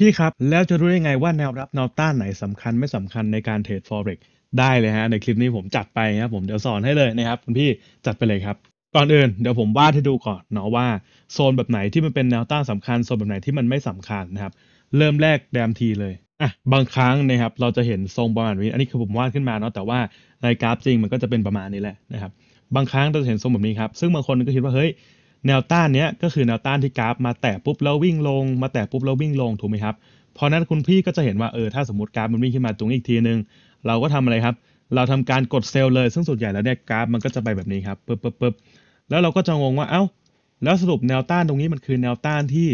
พี่ครับแล้วจะรู้ยังไงว่าแนวรับแนวต้านไหนสำคัญไม่สำคัญในการเทรดฟ์เร็กได้เลยฮะในคลิปนี้ผมจัดไปครับผมเดี๋ยวสอนให้เลยนะครับคุณพี่จัดไปเลยครับก่อนอื่นเดี๋ยวผมวาดให้ดูก่อนเนาะว่าโซนแบบไหนที่มันเป็นแนวต้านสำคัญโซนแบบไหนที่มันไม่สำคัญนะครับเริ่มแรกแดมทีเลยอ่ะบางครั้งนะครับเราจะเห็นทรงประมาณนี้อันนี้คือผมวาดขึ้นมาเนาะแต่ว่าในกราฟจริง มันก็จะเป็นประมาณนี้แหละนะครับบางครั้งเราจะเห็นทรงแบบนี้ครับซึ่งบางคนก็คิดว่าเฮ้ยแนวต้านเนี้ยก็คือแนวต้านที่ กราฟ มาแตะปุ๊บ แล้ววิ่งลงมาแตะปุ๊บแล้ววิ่งลงถูกไหมครับพอนั้นคุณพี่ก็จะเห็นว่าเออถ้าสมมติกราฟมันวิ่งขึ้นมาตรงนี้อีกทีนึง เราก็ทำอะไรครับ เราทำการกดเซลล์เลยซึ่งส่วนใหญ่แล้วเนี่ยกราฟมันก็จะไปแบบนี้ครับปึ๊บปึ๊บปึ๊บแล้วเราก็จะงงว่าเอ้าแล้วสรุปแนวต้านตรงนี้มันคือแนวต้านที่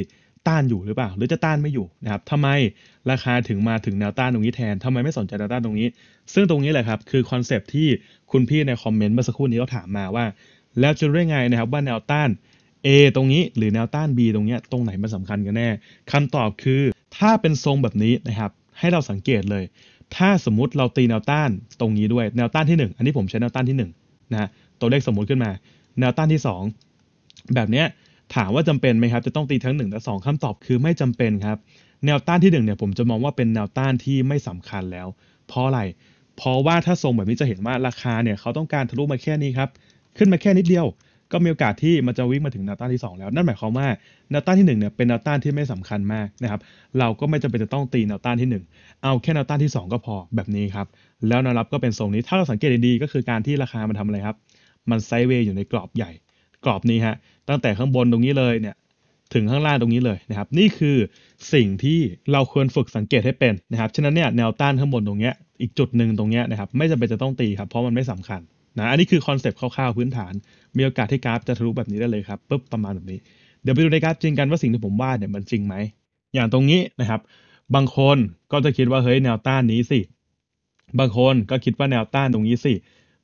ต้านอยู่หรือเปล่าหรือจะต้านไม่อยู่นะครับทำไมราคาถึงมาถึงแนวต้านตรงนี้แทน ทำไมไม่สนใจแนวต้านตรงนี้ ซึ่งตรงนี้แหละครับ คือคอนเซปที่คุณพี่ในคอมเมนต์เมื่อสักครู่นี้เขาถามมาว่า แล้วจะรได้ไงนะครับว่าแนวต้าน A ตรงนี้หรือแนวต้าน B ตรงนี้ตรงไหนมันสำคัญกันแน่คำตอบคือถ้าเป็นทรงแบบนี้นะครับให้เราสังเกตเลย ถ้าสมมติเราตีแนวต้าน ตรงนี้ด้วยแนวต้านที่ 1 อันนี้ผมใช้แนวต้านที่1นะตัวเลขสมมติขึ้นมา แนวต้านที่ 2 แบบนี้ถามว่าจำเป็นไหมครับจะต้องตีทั้ง 1และ2คำตอบคือไม่จำเป็นครับแนวต้านที่1เนี่ยผมจะมองว่าเป็นแนวต้านที่ไม่สำคัญแล้วเพราะอะไรเพราะว่าถ้าทรงแบบนี้จะเห็นว่าราคาเนี่ยเขาต้องการทะลุมาแค่นี้ครับขึ้นมาแค่นิดเดียวก็มีโอกาสที่มันจะวิ่งมาถึงแนวต้านที่2แล้ว นั่นหมายความว่าแนวต้านที่1เนี่ยเป็นแนวต้านที่ไม่สำคัญมากนะครับ เราก็ไม่จำเป็นจะต้องตีแนวต้านที่ 1 เอาแค่แนวต้านที่ 2 ก็พอแบบนี้ครับ แล้วแนวรับก็เป็นทรงนี้ ถ้าเราสังเกตดีๆก็คือการที่ราคามันทำอะไรครับ มันไซด์เวย์อยู่ในกรอบใหญ่ กรอบนี้ฮะ ตั้งแต่ข้างบนตรงนี้เลยเนี่ย ถึงข้างล่างตรงนี้เลยนะครับ นี่คือสิ่งที่เราควรฝึกสังเกตให้เป็นนะครับ ฉะนั้นเนี่ยแนวต้านข้างบนตรงเนี้ย อีกจุดหนึ่งตรงเนี้ยนะครับ ไม่จำเป็นจะต้องตีครับเพราะมันไม่สำคัญนะอันนี้คือคอนเซปต์คร่าวๆพื้นฐาน มีโอกาสที่กราฟจะทะลุแบบนี้ได้เลยครับปุ๊บประมาณแบบนี้เดี๋ยวไปดูในกราฟจริงกันว่าสิ่งที่ผมวาดเนี่ยมันจริงไหมอย่างตรงนี้นะครับ บางคนก็จะคิดว่าเฮ้ยแนวต้านนี้สิบางคนก็คิดว่าแนวต้านตรงนี้สิ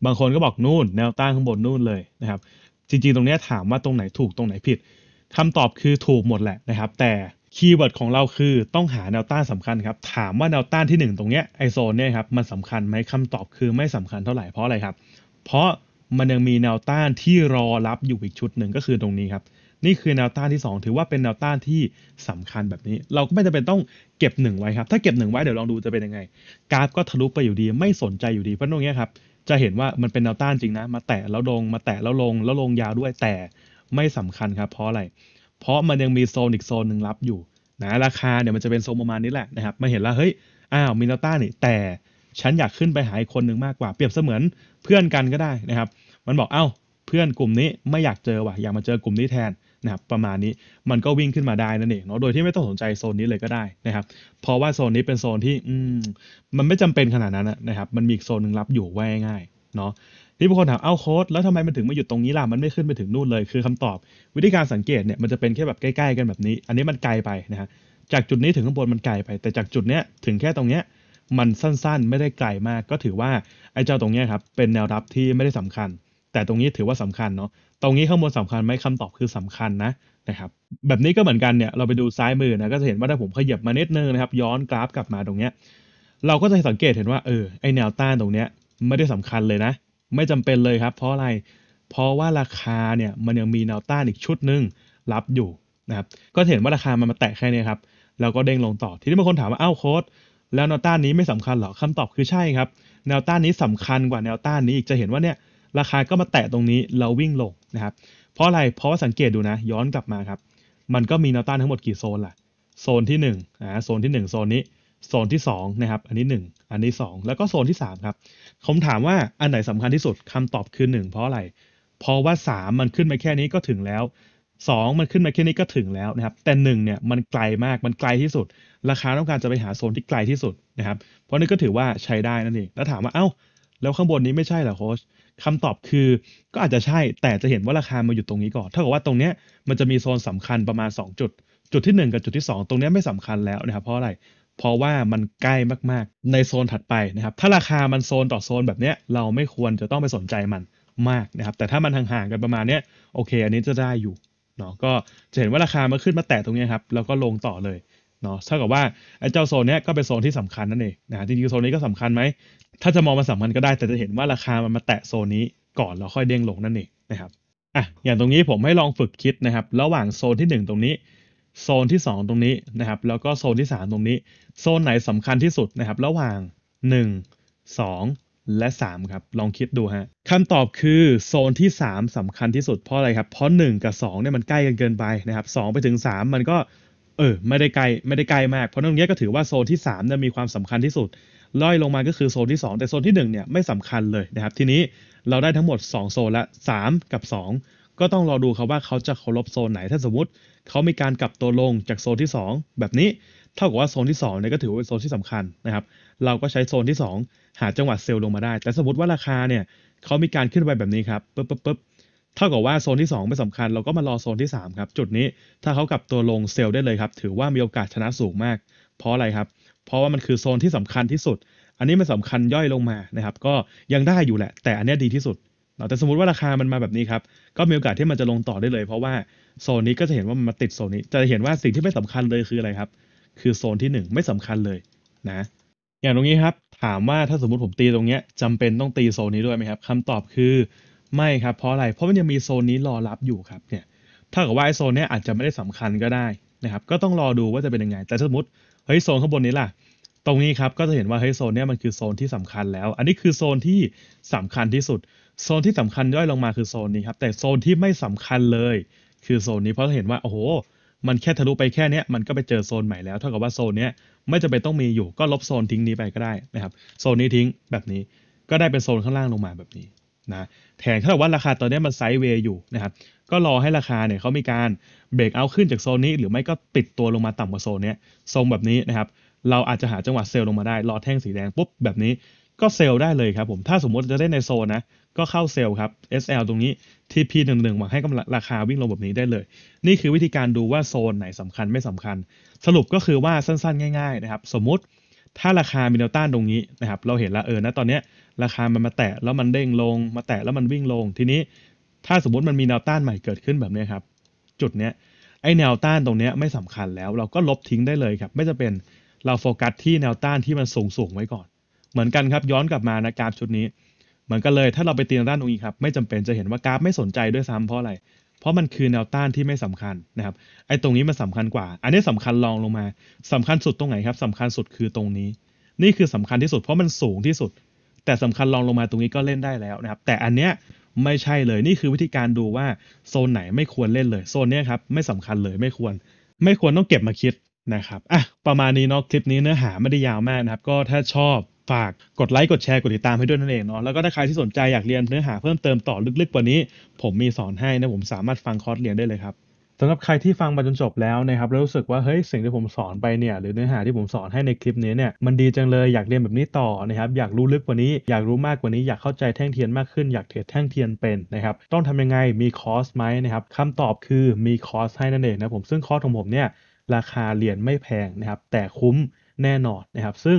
บางคนก็บอกนู่นแนวต้านข้างบนนู่นเลยนะครับจริง ๆ ตรงนี้ถามว่าตรงไหนถูกตรงไหนผิด คำตอบคือถูกหมดแหละนะครับ แต่คีย์เวิร์ดของเราคือต้องหาแนวต้านสำคัญครับถามว่าแนวต้านที่ 1 ตรงเนี้ยไอโซนเนี่ยครับมันสำคัญไหมคำตอบคือไม่สำคัญเท่าไหร่เพราะอะไรครับเพราะมันยังมีแนวต้านที่รอรับอยู่อีกชุดหนึ่งก็คือตรงนี้ครับ นี่คือแนวต้านที่ 2 ถือว่าเป็นแนวต้านที่สำคัญแบบนี้ เราก็ไม่จำเป็นต้องเก็บ 1ไว้ครับ ถ้าเก็บ 1 ไว้เดี๋ยวลองดูจะเป็นยังไงกราฟก็ทะลุไปอยู่ดีไม่สนใจอยู่ดีเพราะตรงนี้ครับจะเห็นว่ามันเป็นแนวต้านจริงนะ มาแตะแล้วลงมาแตะแล้วลงแล้วลงยาวด้วยแต่ไม่สำคัญครับ เพราะอะไรเพราะมันยังมีโซนอีกโซนหนึ่งรับอยู่นะราคาเดี๋ยวมันจะเป็นโซนประมาณนี้แหละนะครับมาเห็นแล้วเฮ้ยอ้าวมีแนวต้านนี่แต่ฉันอยากขึ้นไปหาอีกคนหนึ่งมากกว่าเปรียบเสมือนเพื่อนกันก็ได้นะครับ มันบอกเอา้าเพื่อนกลุ่มนี้ไม่อยากเจอว่ะ อยากมาเจอกลุ่มนี้แทนนะครับประมาณนี้มันก็วิ่งขึ้นมาได้นั่นเองเนาะโดยที่ไม่ต้องสนใจโซนนี้เลยก็ได้นะครับเพราะว่าโซนนี้เป็นโซนที่อืมมันไม่จำเป็นขนาดนั้นนะครับมันมีโซนหนึ่งรับอยู่ไว้ง่ายเนาะที่บางคนถามเอ้าโค้ด แล้วทำไมมันถึงมาหยุดตรงนี้ล่ะมันไม่ขึ้นไปถึงนู่นเลย คือคำตอบ วิธีการสังเกตเนี่ยมันจะเป็นแค่แบบใกล้ๆกันแบบนี้ อันนี้มันไกลไปนะฮะจากจุดนี้ถึงข้างบนมันไกลไป แต่จากจุดเนี้ยถึงแค่ตรงเนี้ยมันสั้น ๆ ไม่ได้ไกลมาก ก็ถือว่าไอ้เจ้าตรงนี้ครับเป็นแนวรับที่ไม่ได้สำคัญ แต่ตรงนี้ถือว่าสำคัญเนาะตรงนี้ข้างบนสำคัญไหมคำตอบคือสำคัญนะนะครับแบบนี้ก็เหมือนกันเนี่ยเราไปดูซ้ายมือนะก็จะเห็นว่าถ้าผมขยับมาเนตดนึงนะครับย้อนกราฟกลับมาตรงเนี้ยเราก็จะสังเกตเห็นว่าเออไอแนวต้านตรงเนี้ยไม่ได้สำคัญเลยนะ ไม่จำเป็นเลยครับ เพราะอะไรเพราะว่าราคาเนี่ยมันยังมีแนวต้านอีกชุดหนึ่งรับอยู่นะครับก็เห็นว่าราคามันมาแตะแค่นี้ครับเราก็เด้งลงต่อทีนี้บางคนถามว่าอ้าวโค้ดแล้วแนวต้านนี้ไม่สำคัญหรอคำตอบคือใช่ครับแนวต้านนี้สำคัญกว่าแนวต้านนี้อีกจะเห็นว่าเนี่ย ราคาก็มาแตะตรงนี้เราวิ่งลงนะครับเพราะอะไรเพราะาสังเกตดูนะ ย้อนกลับมาครับ มันก็มีแนวต้านทั้งหมดกี่โซนล่ะ โซนที่1อ่าโซนที่ 1 โซนนี้ โซนที่2นะครับอันนี้ 1 อันนี้ 2 แล้วก็โซนที่ 3ครับผมถามว่าอันไหนสำคัญที่สุดคำตอบคือ1เพราะอะไรเพราะว่า 3 มันขึ้นมาแค่นี้ก็ถึงแล้ว2มันขึ้นมาแค่นี้ก็ถึงแล้วนะครับแต่1เนี่ยมันไกลมากมันไกลที่สุดราคาต้องการจะไปหาโซนที่ไกลที่สุดนะครับเพราะนี่ก็ถือว่าใช้ได้นั่นเองแล้วถามว่าเอา้าแล้วข้างบนนี้ไม่ใช่เหรอโค้ชคำตอบคือก็อาจจะใช่แต่จะเห็นว่าราคามาอยู่ตรงนี้ก่อนเท่ากับว่าตรงเนี้ยมันจะมีโซนสำคัญประมาณ2จุดจุดที่1 กับจุดที่ 2 ตรงนี้ไม่สำคัญแล้วนะครับเพราะอะไรเพราะว่ามันใกล้มากๆ ในโซนถัดไปนะครับถ้าราคามันโซนต่อโซนแบบเนี้ยเราไม่ควรจะต้องไปสนใจมันมากนะครับแต่ถ้ามันห่างๆกันประมาณเนี้ยโอเค อันนี้จะได้อยู่เนาะก็จะเห็นว่าราคามันขึ้นมาแตะตรงนี้ครับแล้วก็ลงต่อเลยเนาะเท่ากับว่าไอ้เจ้าโซนนี้ก็เป็นโซนที่สำคัญนั่นเองนะจริงๆโซนนี้ก็สำคัญไหมถ้าจะมองมาสำคัญก็ได้ แต่จะเห็นว่าราคามันมาแตะโซนนี้ก่อนแล้วค่อยเด้งลงนั่นเองนะครับอ่ะอย่างตรงนี้ผมให้ลองฝึกคิดนะครับ ระหว่างโซนที่ 1 ตรงนี้ โซนที่ 2 ตรงนี้นะครับแล้วก็โซนที่3ตรงนี้ โซนไหนสำคัญที่สุดนะครับระหว่าง1 2และ 3 ครับลองคิดดูฮะคำตอบคือโซนที่ 3 สำคัญที่สุดเพราะอะไรครับ เพราะ 1 กับ2เนี่ยมันใกล้กันเกินไปนะครับสไปถึง 3 มันก็เออไม่ได้ไกลไม่ได้ไกลมากเพราะตรงนี้ก็ถือว่าโซนที่3เนี่ยมีความสำคัญที่สุดล่อยลงมาก็คือโซนที่ 2 แต่โซนที่1เนี่ยไม่สำคัญเลยนะครับ ทีนี้เราได้ทั้งหมด 2 โซนละ3กับ 2 ก็ต้องรอดูเขาว่าเขาจะเคารพโซนไหนถ้าสมมติเขามีการกลับตัวลงจากโซนที่ 2 แบบนี้เท่ากับว่าโซนที่2เนี่ยก็ถือว่าโซนที่สำคัญนะครับ เราก็ใช้โซนที่ 2 หาจังหวัดเซลล์ลงมาได้ แต่สมมติว่าราคาเนี่ยเขามีการขึ้นไปแบบนี้ครับปุ๊บปุ๊บปุ๊บเท่ากับว่าโซนที่ 2 ไม่สำคัญ เราก็มารอโซนที่3ครับ จุดนี้ถ้าเขากลับตัวลงเซลล์ได้เลยครับ ถือว่ามีโอกาสชนะสูงมาก เพราะอะไร ครับ เพราะว่ามันคือโซนที่สำคัญที่สุด อันนี้มันสาคัญย่อยลงมา นะครับ ก็ยังได้อยู่แหละ แต่อันนี้ดีที่สุด แต่สมมติว่าราคามันมาแบบนี้ครับ ก็มีโอกาสที่มันจะลงต่อได้เลย เพราะว่าโซนนี้ก็จะเห็นว่ามันมาติดโซนนี้ จะเห็นว่าสิ่งที่ไม่สำคัญเลยคืออะไรครับคือโซนที่ 1 ไม่สำคัญเลยนะอย่างตรงนี้ครับถามว่าถ้าสมมติผมตีตรงเนี้ยจำเป็นต้องตีโซนนี้ด้วยไหมครับคำตอบคือไม่ครับเพราะอะไรเพราะมันยังมีโซนนี้รอรับอยู่ครับเนี่ยถ้ากับว่าไอโซนเนี้ยอาจจะไม่ได้สำคัญก็ได้นะครับก็ต้องรอดูว่าจะเป็นยังไง แต่สมมติเฮ้ยโซนข้างบนนี้ล่ะ ตรงนี้ครับก็จะเห็นว่าเฮ้ยโซนเนี้ยมันคือโซนที่สำคัญแล้ว อันนี้คือโซนที่สำคัญที่สุด โซนที่สำคัญย่อยลงมาคือโซนนี้ครับแต่โซนที่ไม่สำคัญเลยคือโซนนี้เพราะเห็นว่าโอ้โหมันแค่ทะลุไปแค่นี้มันก็ไปเจอโซนใหม่แล้วเท่ากับว่าโซนนี้ไม่จำเป็นต้องมีอยู่ ก็ลบโซนทิ้งนี้ไปก็ได้นะครับโซนนี้ทิ้งแบบนี้ ก็ได้เป็นโซนข้างล่างลงมาแบบนี้นะแทนถ้าว่าราคาตอนนี้มันไซด์เวย์อยู่นะครับก็รอให้ราคาเนี่ยเขามีการเบรกเอา ขึ้นจากโซนนี้ หรือไม่ก็ปิดตัวลงมาต่ำกว่าโซนนี้ทรงแบบนี้นะครับเราอาจจะหาจังหวะเซลล์ลงมาได้ รอแท่งสีแดงปุ๊บแบบนี้ ก็เซลล์ได้เลยครับผมถ้าสมมติจะได้ในโซนนะก็เข้าเซลล์ครับ SL ตรงนี้ TP11 หวังให้กำลังราคาวิ่งลงแบบนี้ได้เลย นี่คือวิธีการดูว่าโซนไหนสำคัญไม่สำคัญ สรุปก็คือว่าสั้น ๆง่าย ๆ นะครับ สมมติถ้าราคามีแนวต้านตรงนี้นะครับเราเห็นละเออนะตอนนี้ ราคามันมาแตะแล้วมันเด้งลงมาแตะแล้วมันวิ่งลงทีนี้ถ้าสมมติมันมีแนวต้านใหม่เกิดขึ้นแบบนี้ครับ จุดเนี้ยไอแนวต้านตรงนี้ไม่สำคัญแล้ว เราก็ลบทิ้งได้เลยครับไม่จะเป็นเราโฟกัสที่แนวต้านที่มันสูงสูงไว้ก่อน เหมือนกันครับย้อนกลับมานะกราฟชุดนี้เหมือนกันเลยถ้าเราไปตีแนวต้านตรงนี้ครับไม่จำเป็นจะเห็นว่ากราฟไม่สนใจด้วยซ้ำเพราะอะไร เพราะมันคือแนวต้านที่ไม่สำคัญนะครับไอ้ตรงนี้มันสาคัญกว่า อันนี้สำคัญรองลงมา สำคัญสุดตรงไหนครับสำคัญสุดคือตรงนี้ นี่คือสำคัญที่สุดเพราะมันสูงที่สุด แต่สำคัญรองลงมาตรงนี้ก็เล่นได้แล้วนะครับแต่อันเนี้ยไม่ใช่เลยนี่คือวิธีการดูว่าโซนไหนไม่ควรเล่นเลย โซนนี้ครับไม่สำคัญเลยไม่ควรไม่ควรต้องเก็บมาคิดนะครับอ่ะประมาณนี้เนาะคลิปนี้เนื้อหาไม่ได้ยาวมากนะครับก็ถ้าชอบฝากกดไลค์กดแชร์กดติดตามให้ด้วยนั่นเองเนาะแล้วก็ถ้าใครที่สนใจอยากเรียนเนื้อหาเพิ่มเติมต่อลึกๆกว่านี้ ผมมีสอนให้นะผมสามารถฟังคอร์สเรียนได้เลยครับสำหรับใครที่ฟังมาจนจบแล้วนะครับแล้วรู้สึกว่าเฮ้ยสิ่งที่ผมสอนไปเนี่ยหรือเนื้อหาที่ผมสอนให้ในคลิปนี้เนี่ยมันดีจังเลยอยากเรียนแบบนี้ต่อนะครับอยากรู้ลึกกว่านี้อยากรู้มากกว่านี้อยากเข้าใจแท่งเทียนมากขึ้นอยากเทรดแท่งเทียนเป็นนะครับต้องทำยังไงมีคอร์สไหมนะครับคำตอบคือมีคอร์สให้นั่นเองนะผมซึ่งคอร์สของผมเนี่ยราคาเรียนไม่แพงนะครับแต่คุ้มแน่นอนนะครับซึ่ง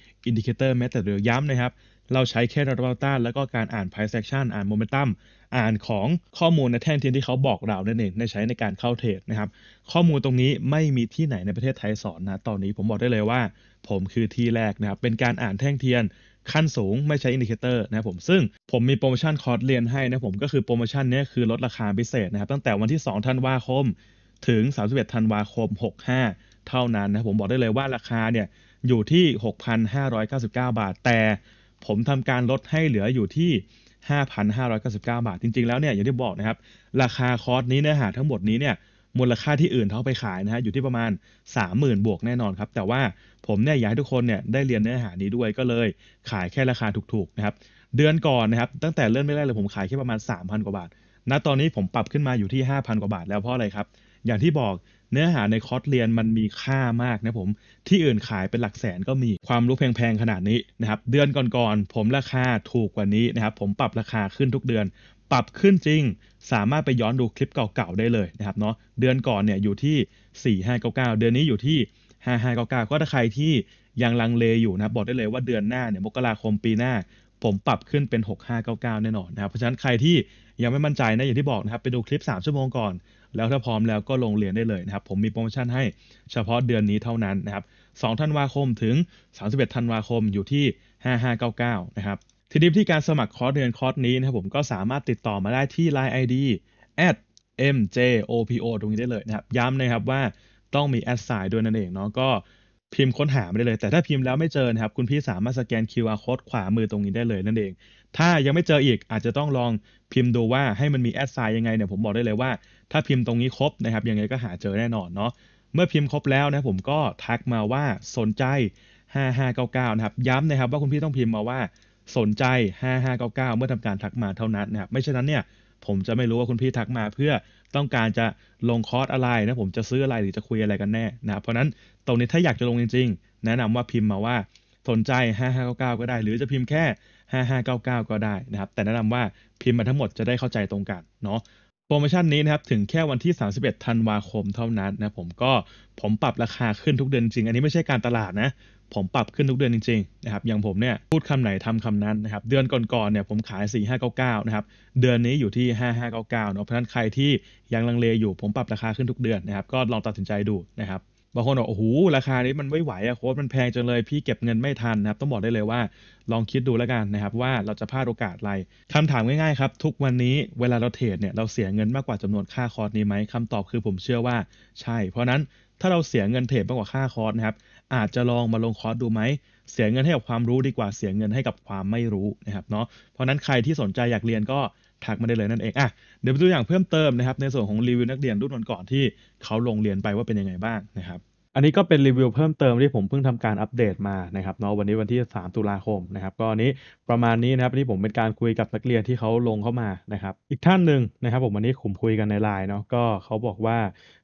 อินดิเคเตอร์แม้แต่เดียวย้ำนะครับ เราใช้แค่ดัตต้าแล้วก็การอ่านไพ่เซ็กชันอ่านโมเมนตัมอ่านของข้อมูลในแท่งเทียนที่เขาบอกเรานั่นเองในใช้ในการเข้าเทรดนะครับข้อมูลตรงนี้ไม่มีที่ไหนในประเทศไทยสอนนะตอนนี้ผมบอกได้เลยว่า ผมคือที่แรกนะครับเป็นการอ่านแท่งเทียน ขั้นสูงไม่ใช้อินดิเคเตอร์นะครับผมซึ่งผมมีโปรโมชั่นคอร์สเรียนให้นะผมก็คือโปรโมชั่นนี้คือลดราคาพิเศษนะครับตั้งแต่วันที่2ธันวาคมถึง31ธันวาคม65 เท่านั้นนะผมบอกได้เลยว่าราคาเนี่ยอยู่ที่ 6,599 บาท แต่ผมทำการลดให้เหลืออยู่ที่ 5,599 บาท จริงๆ แล้วเนี่ยอย่างที่บอกนะครับ ราคาคอร์สนี้เนื้อหา ทั้งหมดนี้เนี่ยมูลค่าที่อื่นเขาไปขายนะฮะอยู่ที่ประมาณ 30,000 บวกแน่นอนครับ แต่ว่าผมเนี่ยอยากให้ทุกคนเนี่ยได้เรียนเนื้อหานี้ด้วยก็เลยขายแค่ราคาถูกๆนะครับเดือนก่อนนะครับตั้งแต่เริ่มไม่แรกเลยผมขายแค่ประมาณ 3,000 กว่าบาทณนะตอนนี้ผมปรับขึ้นมาอยู่ที่ 5,000 กว่าบาทแล้วเพราะอะไรครับอย่างที่บอกเนื้อหาในคอร์สเรียนมันมีค่ามากนะผมที่อื่นขายเป็นหลักแสนก็มีความรู้แพงๆ ขนาดนี้นะครับเดือนก่อนๆ ผมราคาถูกกว่านี้นะครับผมปรับราคาขึ้นทุกเดือนปรับขึ้นจริง สามารถไปย้อนดูคลิปเก่าๆได้เลยนะครับเนาะเดือนก่อนเนี่ยอยู่ที่4599 เดือนนี้อยู่ที่5599 ก็ถ้าใครที่ยังลังเลอยู่นะบอกได้เลยว่าเดือนหน้าเนี่ยมกราคมปีหน้าผมปรับขึ้นเป็น 6599 แน่นอนนะครับ เพราะฉะนั้นใครที่ยังไม่มั่นใจนะ อย่างที่บอกนะครับไปดูคลิป 3 ชั่วโมงก่อน แล้วถ้าพร้อมแล้วก็ลงเรียนได้เลยนะครับ ผมมีโปรโมชั่นให้เฉพาะเดือนนี้เท่านั้นนะครับ 2 ธันวาคมถึง 31 ธันวาคมอยู่ที่ 5599 นะครับ ทีนี้ที่การสมัครคอร์สเรียนคอร์สนี้นะครับผมก็สามารถติดต่อมาได้ที่ Line ID at mjopo ตรงนี้ได้เลยนะครับ ย้ำนะครับว่าต้องมีแอดสายด้วยนั่นเองเนาะก็พิมพ์ค้นหาไม่ได้เลยแต่ถ้าพิมพ์แล้วไม่เจอนะครับคุณพี่สามารถสแกน QR code ขวามือตรงนี้ได้เลย นั่นเอง ถ้ายังไม่เจออีกอาจจะต้องลองพิมพ์ดูว่าให้มันมีแอดไซน์ยังไงเนี่ยผมบอกได้เลยว่า ถ้าพิมพ์ตรงนี้ครบนะครับ ยังไงก็หาเจอแน่นอนเนาะเมื่อพิมพ์ครบแล้วนะ ผมก็ทักมาว่าสนใจ 5599 นะครับ ย้ำนะครับ ว่าคุณพี่ต้องพิมพ์มาว่าสนใจ 5599 เมื่อทำการทักมาเท่านั้นนะครับไม่เช่นนั้นเนี่ยผมจะไม่รู้ว่าคุณพี่ทักมาเพื่อต้องการจะลงคอร์สอะไรนะผมจะซื้ออะไรหรือจะคุยอะไรกันแน่นะเพราะนั้นตรงนี้ถ้าอยากจะลงจริง ๆแนะนำว่าพิมพ์มาว่าสนใจ 5599 ก็ได้ หรือจะพิมพ์แค่ 5599 ก็ได้นะครับแต่แนะนำว่าพิมพ์มาทั้งหมดจะได้เข้าใจตรงกันเนาะโปรโมชั่นนี้นะครับถึงแค่วันที่ 31 ธันวาคมเท่านั้นนะผมก็ผมปรับราคาขึ้นทุกเดือน จริง อันนี้ไม่ใช่การตลาดนะผมปรับขึ้นทุกเดือนจริงๆนะครับ อย่างผมเนี่ยพูดคำไหนทำคำนั้นนะครับ เดือนก่อนๆเนี่ยผมขาย 4599 นะครับ เดือนนี้อยู่ที่ 5599เนาะเพราะฉะนั้นใครที่ยังลังเลอยู่ ผมปรับราคาขึ้นทุกเดือนนะครับ ก็ลองตัดสินใจดูนะครับ บางคนบอก โอ้โห ราคานี้มันไม่ไหวอะโค้ดมันแพงจังเลย พี่เก็บเงินไม่ทันนะครับ ต้องบอกได้เลยว่า ลองคิดดูแล้วกันนะครับว่าเราจะพลาดโอกาสอะไร คำถามง่ายๆครับ ทุกวันนี้เวลาเราเทรดเนี่ยเราเสียเงินมากกว่าจำนวนค่าคอร์สนี้ไหมคำตอบคือผมเชื่อว่าใช่ เพราะนั้นถ้าเราเสียเงินเทรดมากกว่าค่าคอร์สนะครับอาจจะลองมาลงคอร์สดูไหม เสียเงินให้กับความรู้ดีกว่าเสียเงินให้กับความไม่รู้นะครับเนาะ เพราะนั้นใครที่สนใจอยากเรียนก็ทักมาได้เลยนั่นเองอ่ะเดี๋ยวไปดูอย่างเพิ่มเติมนะครับในส่วนของรีวิวนักเรียนรุ่นก่อนที่เขาลงเรียนไปว่าเป็นยังไงบ้างนะครับอันนี้ก็เป็นรีวิวเพิ่มเติมที่ผมเพิ่งทำการอัปเดตมานะครับเนาะวันนี้วันที่ 3 ตุลาคมนะครับก็อันนี้ประมาณนี้นะครับนี่ผมเป็นการคุยกับนักเรียนที่เขาลงเข้ามานะครับอีกท่านหนึ่งนะครับผมวันนี้ผมคุยกันในไลน์เนาะก็เขาบอกว่า